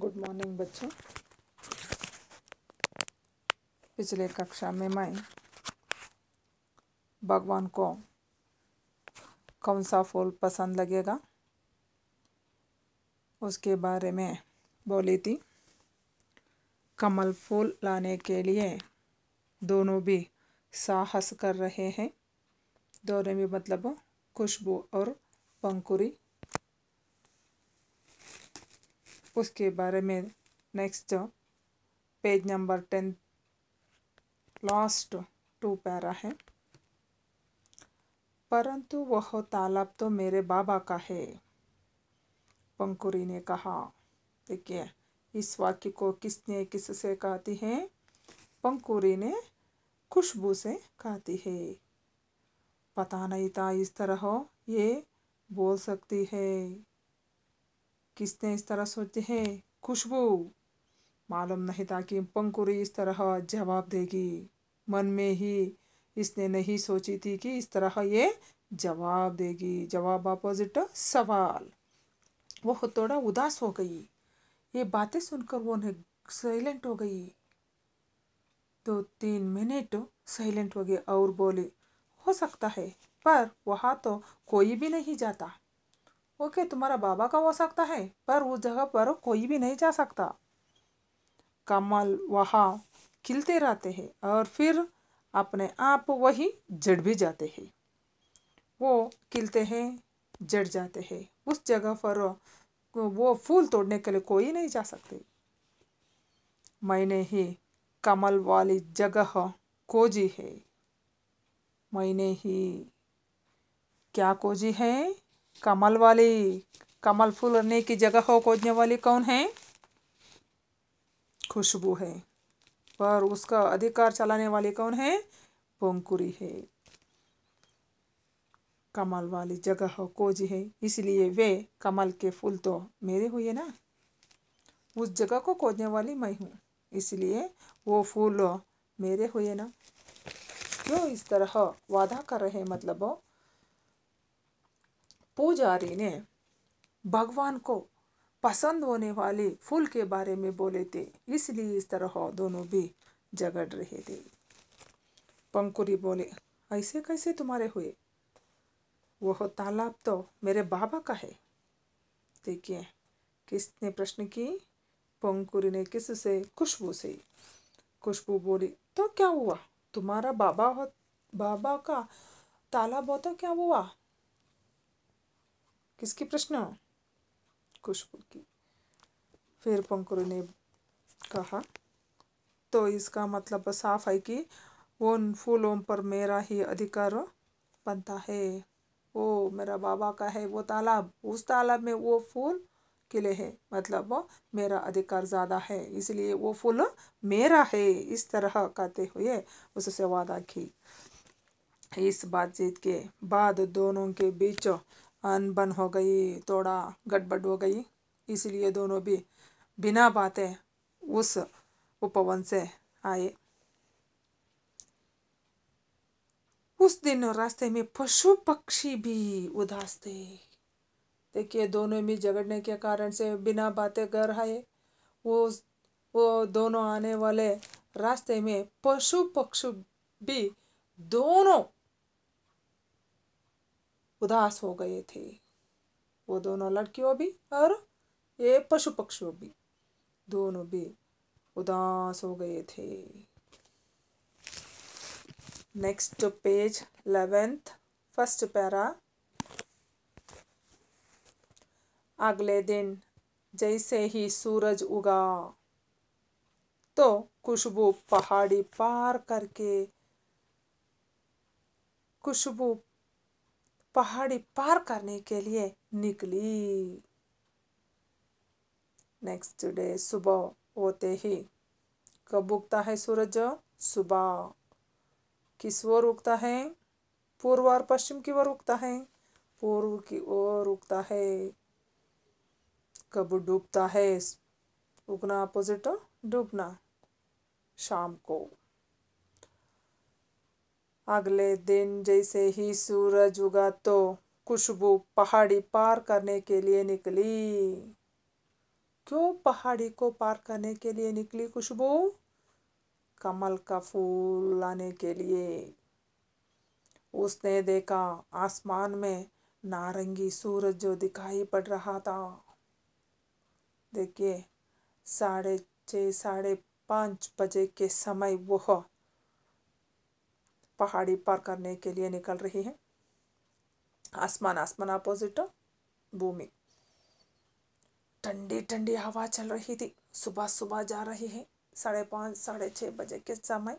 good morning बच्चों पिछले कक्षा में मैं भगवान को कौन सा फूल पसंद लगेगा उसके बारे में बोली थी कमल फूल लाने के लिए दोनों भी साहस कर रहे हैं दोनों भी मतलब खुशबू और पंकुरी उसके बारे में next page number ten last two para है परंतु वह तालाब तो मेरे बाबा का है पंकुरी ने कहा देखिए इस वाक्य को किसने किससे कहती है पंकुरी ने खुशबू से कहती है पता नहीं था इस तरह ये बोल सकती है किसने इस तरह सोचते हैं खुशबू मालूम नहीं था कि पंकुरी इस तरह जवाब देगी मन में ही इसने नहीं सोची थी कि इस तरह ये जवाब देगी जवाब अपोजिट सवाल वो थोड़ा उदास हो गई ये बातें सुनकर वो साइलेंट हो गई दो तीन मिनट साइलेंट हो गई और बोली हो सकता है पर वहाँ तो कोई भी नहीं जाता ओके तुम्हारा बाबा का हो सकता है पर उस जगह पर कोई भी नहीं जा सकता कमल वहाँ खिलते रहते हैं और फिर अपने आप वही जड़ भी जाते हैं वो खिलते हैं जड़ जाते हैं उस जगह पर वो फूल तोड़ने के लिए कोई नहीं जा सकते मैंने ही कमल वाली जगह खोजी है मैंने ही क्या खोजी है कमल वाली कमल फूलने की जगह हो खोजने वाली कौन है खुशबू है पर उसका अधिकार चलाने वाली कौन है पोंकुरी है कमल वाली जगह हो कोजी है इसलिए वे कमल के फूल तो मेरे हुए ना उस जगह को खोजने वाली मैं हूँ इसलिए वो फूल मेरे हुए ना क्यों इस तरह वादा कर रहे मतलब पुजारी ने भगवान को पसंद होने वाले फूल के बारे में बोले थे इसलिए इस तरह दोनों भी झगड़ रहे थे पंकुरी बोले ऐसे कैसे तुम्हारे हुए वह तालाब तो मेरे बाबा का है देखिए किसने प्रश्न की पंकुरी ने किस से खुशबू से खुशबू बोली तो क्या हुआ तुम्हारा बाबा हो बाबा का तालाब होता क्या हुआ किसकी प्रश्न खुशबू की फिर पंकुरु ने कहा तो इसका मतलब साफ है कि उन फूलों पर मेरा ही अधिकार बनता है वो मेरा बाबा का है वो तालाब उस तालाब में वो फूल किले है मतलब वो मेरा अधिकार ज़्यादा है इसलिए वो फूल मेरा है इस तरह कहते हुए उससे वादा की इस बातचीत के बाद दोनों के बीच अनबन हो गई थोड़ा गड़बड़ हो गई इसलिए दोनों भी बिना बातें उस उपवन से आए उस दिन रास्ते में पशु पक्षी भी उदास थे देखिए दोनों में झगड़ने के कारण से बिना बातें घर आए वो वो दोनों आने वाले रास्ते में पशु पक्षी भी दोनों उदास हो गए थे वो दोनों लड़कियों भी और ये पशु पक्षियों भी दोनों भी उदास हो गए थे next page eleventh first para अगले दिन जैसे ही सूरज उगा तो खुशबू पहाड़ी पार करके खुशबू पहाड़ी पार करने के लिए निकली नेक्स्ट डे सुबह होते ही कब उगता है सूरज सुबह किस ओर उगता है पूर्व और पश्चिम की ओर उगता है पूर्व की ओर उगता है कब डूबता है उगना अपोजिट डूबना शाम को अगले दिन जैसे ही सूरज उगा तो खुशबू पहाड़ी पार करने के लिए निकली क्यों पहाड़ी को पार करने के लिए निकली खुशबू कमल का फूल लाने के लिए उसने देखा आसमान में नारंगी सूरज जो दिखाई पड़ रहा था देखिए साढ़े छः साढ़े पाँच बजे के समय वह पहाड़ी पार करने के लिए निकल रही है आसमान आसमान अपोजिट भूमि ठंडी ठंडी हवा चल रही थी सुबह सुबह जा रही है साढ़े पाँच साढ़े छः बजे के समय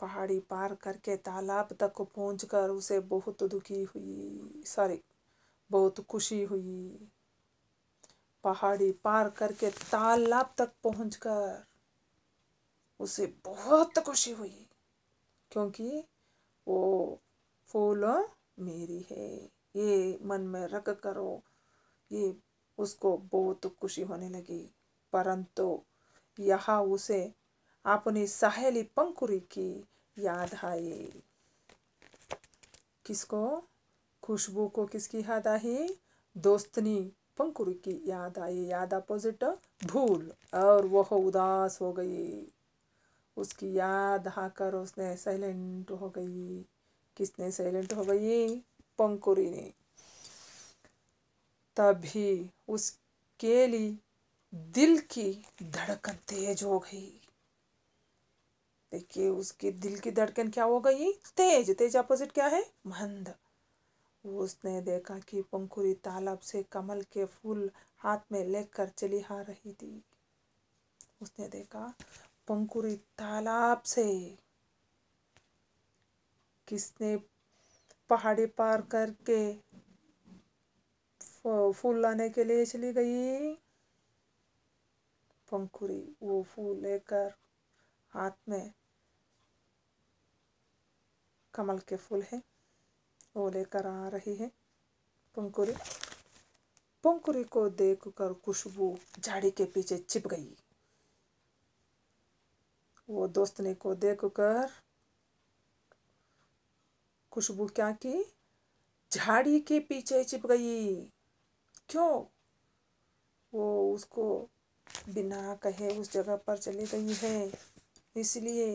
पहाड़ी पार करके तालाब तक पहुँच कर उसे बहुत दुखी हुई सॉरी बहुत खुशी हुई पहाड़ी पार करके तालाब तक पहुँच कर उसे बहुत खुशी हुई क्योंकि वो फूल मेरी है ये मन में रख करो ये उसको बहुत खुशी होने लगी परंतु यह उसे अपनी सहेली पंकुरी की याद आई किसको खुशबू को किसकी याद आई दोस्तनी पंकुरी की याद आई याद अपोजिट भूल और वह उदास हो गई उसकी याद आकर उसने साइलेंट हो गई किसने साइलेंट हो गई पंकुरी ने तभी उसके लिए दिल की धड़कन तेज हो गई देखिए उसके दिल की धड़कन क्या हो गई तेज तेज अपोजिट क्या है मंद उसने देखा कि पंखुरी तालाब से कमल के फूल हाथ में लेकर चली आ रही थी उसने देखा पंकुरी तालाब से किसने पहाड़ी पार करके फूल लाने के लिए चली गई पंखुरी वो फूल लेकर हाथ में कमल के फूल है वो लेकर आ रही है पंखुरी पंखुरी को देखकर खुशबू झाड़ी के पीछे चिप गई वो दोस्तनी को देख कर खुशबू क्या की झाड़ी के पीछे चिप गई क्यों वो उसको बिना कहे उस जगह पर चली गई है इसलिए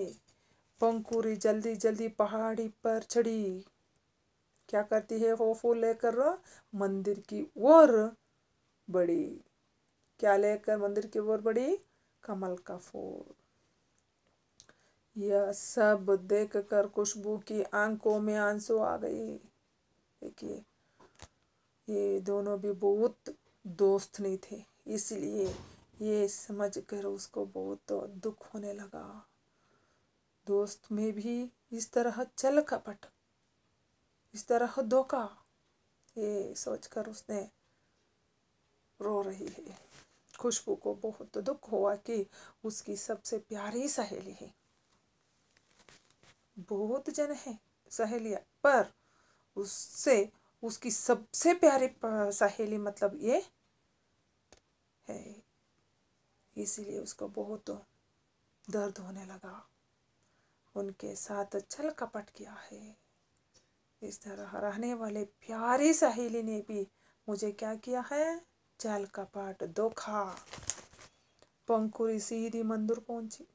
पंकुरी जल्दी जल्दी पहाड़ी पर चढ़ी क्या करती है वो फूल लेकर मंदिर की ओर बड़ी क्या लेकर मंदिर की ओर बड़ी कमल का फूल यह सब देखकर खुशबू की आंखों में आंसू आ गए देखिए ये दोनों भी बहुत दोस्त नहीं थे इसलिए ये समझ कर उसको बहुत दुख होने लगा दोस्त में भी इस तरह चल कपट इस तरह धोखा ये सोचकर उसने रो रही है खुशबू को बहुत दुख हुआ कि उसकी सबसे प्यारी सहेली है बहुत जन है सहेलियाँ पर उससे उसकी सबसे प्यारी सहेली मतलब ये है इसीलिए उसको बहुत दर्द होने लगा उनके साथ छल कपट किया है इस तरह रहने वाले प्यारी सहेली ने भी मुझे क्या किया है छल कपट धोखा पंकुरी सीधी मंदिर पहुंची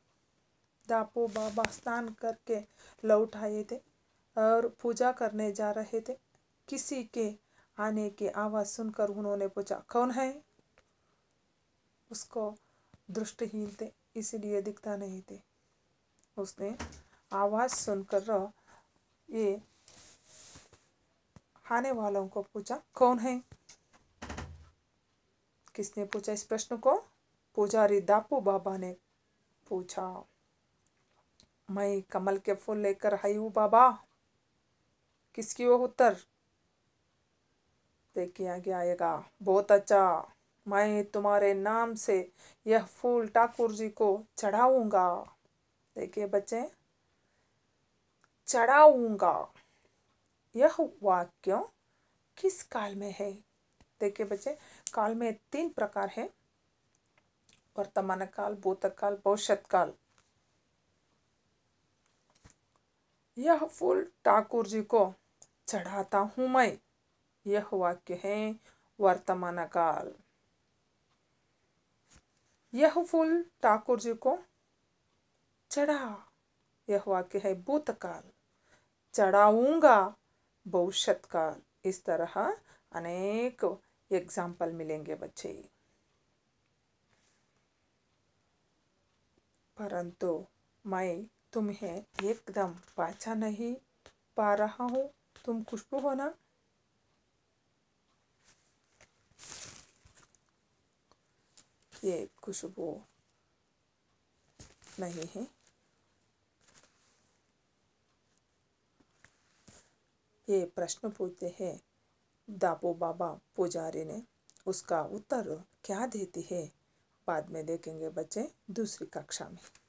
दापो बाबा स्नान करके लौट आए थे और पूजा करने जा रहे थे किसी के आने की आवाज़ सुनकर उन्होंने पूछा कौन है उसको दृष्टिहीन थे इसलिए दिखता नहीं थे उसने आवाज़ सुनकर ये आने वालों को पूछा कौन है किसने पूछा इस प्रश्न को पुजारी दापू बाबा ने पूछा मैं कमल के फूल लेकर आई हूँ बाबा किसकी वो उत्तर देखिए आगे आएगा बहुत अच्छा मैं तुम्हारे नाम से यह फूल ठाकुर जी को चढ़ाऊंगा देखिए बच्चे चढ़ाऊंगा यह वाक्य किस काल में है देखिए बच्चे काल में तीन प्रकार है वर्तमान काल भूतकाल भविष्यत काल यह फूल ठाकुर जी को चढ़ाता हूँ मैं यह वाक्य है वर्तमान काल यह फूल ठाकुर जी को चढ़ा यह वाक्य है भूतकाल चढ़ाऊंगा भविष्य काल इस तरह अनेक एग्जाम्पल मिलेंगे बच्चे परंतु मैं तुम्हें एकदम पाचा नहीं पा रहा हूँ तुम खुशबू हो ना ये खुशबू नहीं है ये प्रश्न पूछते हैं दापो बाबा पुजारी ने उसका उत्तर क्या देती है बाद में देखेंगे बच्चे दूसरी कक्षा में